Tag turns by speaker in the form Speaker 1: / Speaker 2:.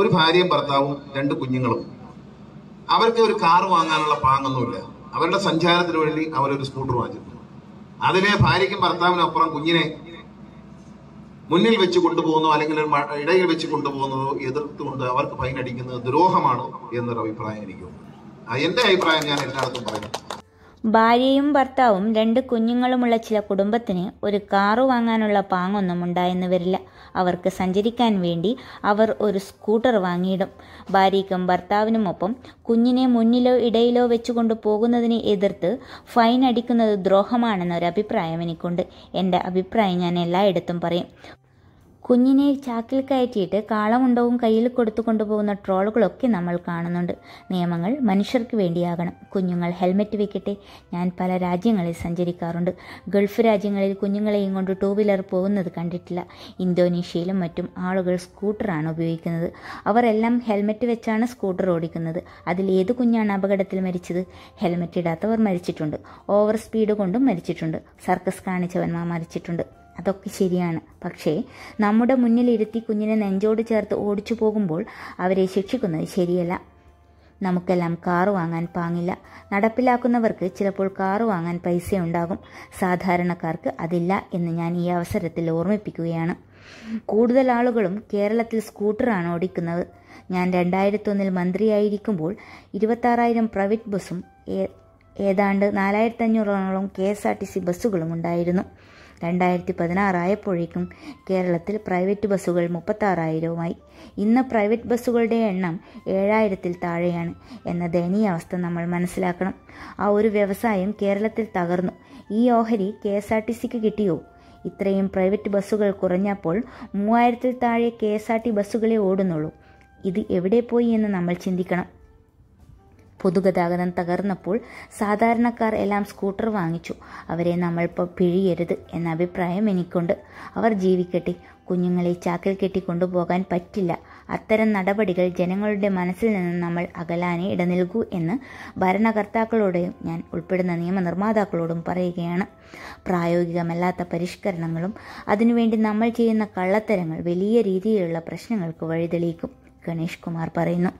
Speaker 1: ഒരു ഭാര്യയും ഭർത്താവും രണ്ട് കുഞ്ഞുങ്ങളും അവർക്ക് ഒരു കാർ വാങ്ങാനുള്ള പാങ്ങൊന്നുമില്ല അവരുടെ സഞ്ചാരത്തിന് വേണ്ടി അവരൊരു സ്കൂട്ടർ വാങ്ങിച്ചു അതിനെ ഭാര്യയ്ക്കും ഭർത്താവിനപ്പുറം കുഞ്ഞിനെ മുന്നിൽ വെച്ച് കൊണ്ടുപോകുന്നോ അല്ലെങ്കിൽ ഇടയിൽ വെച്ച് കൊണ്ടുപോകുന്നതോ എതിർത്തുകൊണ്ട് അവർക്ക് ഫൈൻ അടിക്കുന്നത് ദ്രോഹമാണ് എന്നൊരു അഭിപ്രായം എനിക്കുണ്ട് എന്റെ അഭിപ്രായം ഞാൻ എല്ലായിടത്തും പറയുന്നു
Speaker 2: ഭാര്യയും ഭർത്താവും രണ്ട് കുഞ്ഞുങ്ങളുമുള്ള ചില കുടുംബത്തിന് ഒരു കാറ് വാങ്ങാനുള്ള പാങ്ങൊന്നും ഉണ്ടായെന്ന് വരില്ല അവർക്ക് സഞ്ചരിക്കാൻ വേണ്ടി അവർ ഒരു സ്കൂട്ടർ വാങ്ങിയിടും ഭാര്യയ്ക്കും ഭർത്താവിനുമൊപ്പം കുഞ്ഞിനെ മുന്നിലോ ഇടയിലോ വെച്ചുകൊണ്ട് പോകുന്നതിനെ എതിർത്ത് ഫൈൻ അടിക്കുന്നത് ദ്രോഹമാണെന്നൊരു എനിക്കുണ്ട് എൻ്റെ അഭിപ്രായം ഞാൻ എല്ലായിടത്തും പറയും കുഞ്ഞിനെ ചാക്കിൽ കയറ്റിയിട്ട് കാളമുണ്ടവും കയ്യിൽ കൊടുത്തു കൊണ്ടുപോകുന്ന ട്രോളുകളൊക്കെ നമ്മൾ കാണുന്നുണ്ട് നിയമങ്ങൾ മനുഷ്യർക്ക് വേണ്ടിയാകണം കുഞ്ഞുങ്ങൾ ഹെൽമെറ്റ് വെക്കട്ടെ ഞാൻ പല രാജ്യങ്ങളിൽ സഞ്ചരിക്കാറുണ്ട് ഗൾഫ് രാജ്യങ്ങളിൽ കുഞ്ഞുങ്ങളെയും കൊണ്ട് ടൂ വീലർ പോകുന്നത് കണ്ടിട്ടില്ല ഇന്തോനേഷ്യയിലും മറ്റും ആളുകൾ സ്കൂട്ടറാണ് ഉപയോഗിക്കുന്നത് അവരെല്ലാം ഹെൽമെറ്റ് വെച്ചാണ് സ്കൂട്ടർ ഓടിക്കുന്നത് അതിൽ ഏത് കുഞ്ഞാണ് അപകടത്തിൽ മരിച്ചത് ഹെൽമെറ്റ് ഇടാത്തവർ മരിച്ചിട്ടുണ്ട് ഓവർ സ്പീഡ് കൊണ്ടും മരിച്ചിട്ടുണ്ട് സർക്കസ് കാണിച്ചവന്മാർ മരിച്ചിട്ടുണ്ട് അതൊക്കെ ശരിയാണ് പക്ഷേ നമ്മുടെ മുന്നിലിരുത്തി കുഞ്ഞിനെ നെഞ്ചോട് ചേർത്ത് ഓടിച്ചു പോകുമ്പോൾ അവരെ ശിക്ഷിക്കുന്നത് ശരിയല്ല നമുക്കെല്ലാം കാറ് വാങ്ങാൻ പാങ്ങില്ല നടപ്പിലാക്കുന്നവർക്ക് ചിലപ്പോൾ കാറ് വാങ്ങാൻ പൈസ ഉണ്ടാകും സാധാരണക്കാർക്ക് അതില്ല എന്ന് ഞാൻ ഈ അവസരത്തിൽ ഓർമ്മിപ്പിക്കുകയാണ് കൂടുതൽ ആളുകളും കേരളത്തിൽ സ്കൂട്ടറാണ് ഓടിക്കുന്നത് ഞാൻ ഒന്നിൽ മന്ത്രിയായിരിക്കുമ്പോൾ ഇരുപത്താറായിരം പ്രൈവറ്റ് ബസ്സും ഏതാണ്ട് അഞ്ഞൂറോളം K S R T C ബസ്സുകളും ഉണ്ടായിരുന്നു രണ്ടായിരത്തി പതിനാറായപ്പോഴേക്കും കേരളത്തിൽ പ്രൈവറ്റ് ബസ്സുകൾ മുപ്പത്താറായിരവുമായി ഇന്ന് പ്രൈവറ്റ് ബസ്സുകളുടെ എണ്ണം ഏഴായിരത്തിൽ താഴെയാണ് എന്ന അവസ്ഥ നമ്മൾ മനസ്സിലാക്കണം ആ ഒരു വ്യവസായം കേരളത്തിൽ തകർന്നു ഈ ഓഹരി കെ എസ് ആർ ടി സിക്ക് കിട്ടിയോ ഇത്രയും പ്രൈവറ്റ് ബസ്സുകൾ കുറഞ്ഞപ്പോൾ മൂവായിരത്തിൽ താഴെ കെ എസ് ആർ ടി ബസ്സുകളെ ഓടുന്നുള്ളൂ ഇത് എവിടെ പോയി എന്ന് നമ്മൾ ചിന്തിക്കണം പൊതുഗതാഗതം തകർന്നപ്പോൾ സാധാരണക്കാർ എല്ലാം സ്കൂട്ടർ വാങ്ങിച്ചു അവരെ നമ്മളിപ്പോൾ പിഴിയരുത് എന്ന അഭിപ്രായം എനിക്കുണ്ട് അവർ ജീവിക്കട്ടെ കുഞ്ഞുങ്ങളെ ചാക്കിൽ കെട്ടിക്കൊണ്ടുപോകാൻ പറ്റില്ല അത്തരം നടപടികൾ ജനങ്ങളുടെ മനസ്സിൽ നിന്ന് നമ്മൾ അകലാനെ ഇടനിൽകൂ എന്ന് ഭരണകർത്താക്കളോടും ഞാൻ ഉൾപ്പെടുന്ന നിയമനിർമ്മാതാക്കളോടും പറയുകയാണ് പ്രായോഗികമല്ലാത്ത പരിഷ്കരണങ്ങളും അതിനുവേണ്ടി നമ്മൾ ചെയ്യുന്ന കള്ളത്തരങ്ങൾ വലിയ രീതിയിലുള്ള പ്രശ്നങ്ങൾക്ക് വഴിതെളിയിക്കും ഗണേഷ് കുമാർ പറയുന്നു